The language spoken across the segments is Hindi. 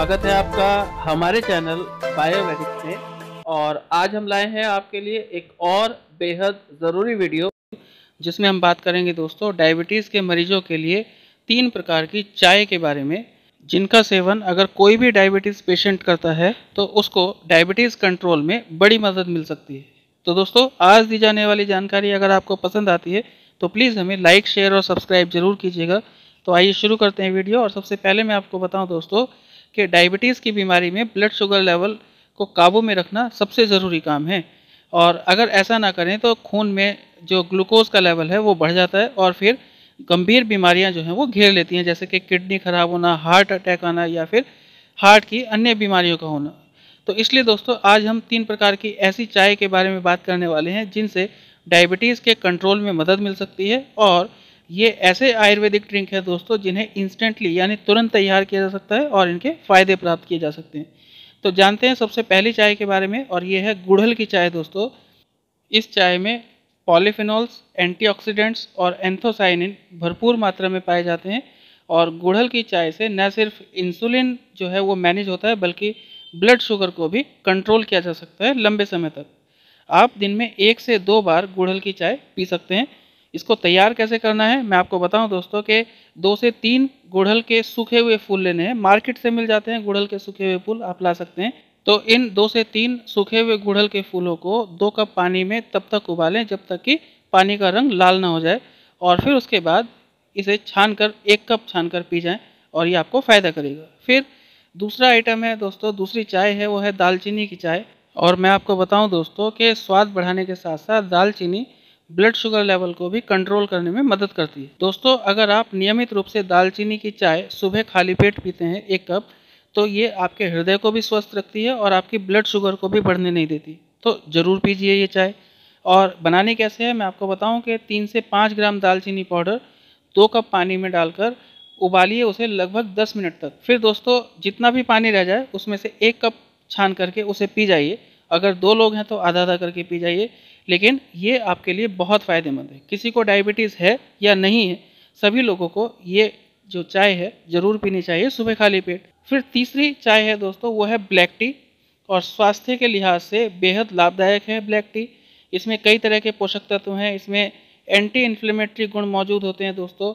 स्वागत है आपका हमारे चैनल बायोमेडिक्स में और आज हम लाए हैं आपके लिए एक और बेहद ज़रूरी वीडियो जिसमें हम बात करेंगे दोस्तों डायबिटीज़ के मरीजों के लिए तीन प्रकार की चाय के बारे में जिनका सेवन अगर कोई भी डायबिटीज़ पेशेंट करता है तो उसको डायबिटीज़ कंट्रोल में बड़ी मदद मिल सकती है तो दोस्तों आज दी जाने वाली जानकारी अगर आपको पसंद आती है तो प्लीज़ हमें लाइक शेयर और सब्सक्राइब ज़रूर कीजिएगा तो आइए शुरू करते हैं वीडियो और सबसे पहले मैं आपको बताऊं दोस्तों कि डायबिटीज़ की बीमारी में ब्लड शुगर लेवल को काबू में रखना सबसे ज़रूरी काम है और अगर ऐसा ना करें तो खून में जो ग्लूकोज का लेवल है वो बढ़ जाता है और फिर गंभीर बीमारियां जो हैं वो घेर लेती हैं जैसे कि किडनी ख़राब होना हार्ट अटैक आना या फिर हार्ट की अन्य बीमारियों का होना तो इसलिए दोस्तों आज हम तीन प्रकार की ऐसी चाय के बारे में बात करने वाले हैं जिनसे डायबिटीज़ के कंट्रोल में मदद मिल सकती है और ये ऐसे आयुर्वेदिक ड्रिंक है दोस्तों जिन्हें इंस्टेंटली यानी तुरंत तैयार किया जा सकता है और इनके फायदे प्राप्त किए जा सकते हैं तो जानते हैं सबसे पहली चाय के बारे में और ये है गुड़हल की चाय दोस्तों इस चाय में पॉलीफिनॉल्स एंटीऑक्सीडेंट्स और एंथोसाइनिन भरपूर मात्रा में पाए जाते हैं और गुड़हल की चाय से न सिर्फ इंसुलिन जो है वो मैनेज होता है बल्कि ब्लड शुगर को भी कंट्रोल किया जा सकता है लंबे समय तक आप दिन में एक से दो बार गुड़हल की चाय पी सकते हैं इसको तैयार कैसे करना है मैं आपको बताऊं दोस्तों के दो से तीन गुड़हल के सूखे हुए फूल लेने हैं मार्केट से मिल जाते हैं गुड़हल के सूखे हुए फूल आप ला सकते हैं तो इन दो से तीन सूखे हुए गुड़हल के फूलों को दो कप पानी में तब तक उबालें जब तक कि पानी का रंग लाल ना हो जाए और फिर उसके बाद इसे छान कर एक कप छान कर पी जाएँ और ये आपको फ़ायदा करेगा फिर दूसरा आइटम है दोस्तों दूसरी चाय है वो है दालचीनी की चाय और मैं आपको बताऊं दोस्तों कि स्वाद बढ़ाने के साथ साथ दालचीनी ब्लड शुगर लेवल को भी कंट्रोल करने में मदद करती है दोस्तों अगर आप नियमित रूप से दालचीनी की चाय सुबह खाली पेट पीते हैं एक कप तो ये आपके हृदय को भी स्वस्थ रखती है और आपकी ब्लड शुगर को भी बढ़ने नहीं देती तो ज़रूर पीजिए ये चाय और बनाने कैसे है मैं आपको बताऊं कि तीन से पाँच ग्राम दालचीनी पाउडर दो कप पानी में डालकर उबालिए उसे लगभग दस मिनट तक फिर दोस्तों जितना भी पानी रह जाए उसमें से एक कप छान करके उसे पी जाइए अगर दो लोग हैं तो आधा आधा करके पी जाइए लेकिन ये आपके लिए बहुत फ़ायदेमंद है किसी को डायबिटीज़ है या नहीं है सभी लोगों को ये जो चाय है ज़रूर पीनी चाहिए सुबह खाली पेट फिर तीसरी चाय है दोस्तों वो है ब्लैक टी और स्वास्थ्य के लिहाज से बेहद लाभदायक है ब्लैक टी इसमें कई तरह के पोषक तत्व हैं इसमें एंटी इन्फ्लेमेटरी गुण मौजूद होते हैं दोस्तों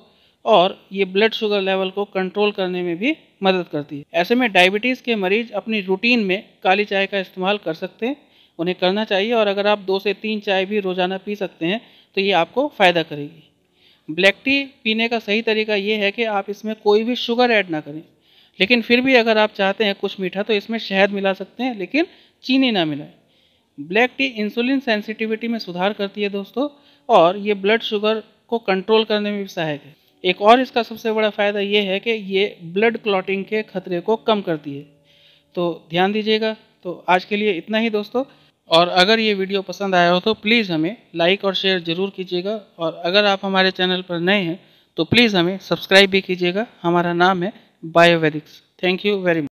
और ये ब्लड शुगर लेवल को कंट्रोल करने में भी मदद करती है ऐसे में डायबिटीज़ के मरीज अपनी रूटीन में काली चाय का इस्तेमाल कर सकते हैं उन्हें करना चाहिए और अगर आप दो से तीन चाय भी रोज़ाना पी सकते हैं तो ये आपको फ़ायदा करेगी ब्लैक टी पीने का सही तरीका ये है कि आप इसमें कोई भी शुगर ऐड ना करें लेकिन फिर भी अगर आप चाहते हैं कुछ मीठा तो इसमें शहद मिला सकते हैं लेकिन चीनी ना मिलाएं ब्लैक टी इंसुलिन सेंसिटिविटी में सुधार करती है दोस्तों और ये ब्लड शुगर को कंट्रोल करने में भी सहायक है एक और इसका सबसे बड़ा फ़ायदा ये है कि ये ब्लड क्लॉटिंग के खतरे को कम करती है तो ध्यान दीजिएगा तो आज के लिए इतना ही दोस्तों और अगर ये वीडियो पसंद आया हो तो प्लीज़ हमें लाइक और शेयर ज़रूर कीजिएगा और अगर आप हमारे चैनल पर नए हैं तो प्लीज़ हमें सब्सक्राइब भी कीजिएगा हमारा नाम है Biovedics thank you very much